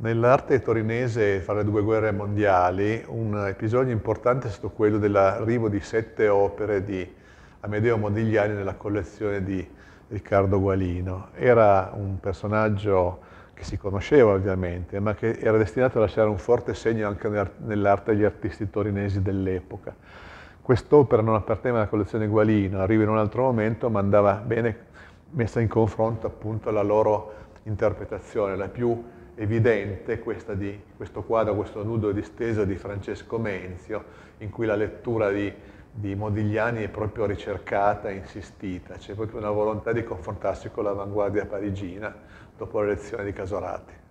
Nell'arte torinese fra le due guerre mondiali un episodio importante è stato quello dell'arrivo di sette opere di Amedeo Modigliani nella collezione di Riccardo Gualino. Era un personaggio che si conosceva ovviamente, ma che era destinato a lasciare un forte segno anche nell'arte degli artisti torinesi dell'epoca. Quest'opera non apparteneva alla collezione Gualino, arriva in un altro momento, ma andava bene messa in confronto appunto alla loro interpretazione, la più evidente di, questo quadro, questo nudo disteso di Francesco Menzio, in cui la lettura di, di Modigliani è proprio ricercata e insistita, c'è proprio una volontà di confrontarsi con l'avanguardia parigina dopo la lezione di Casorati.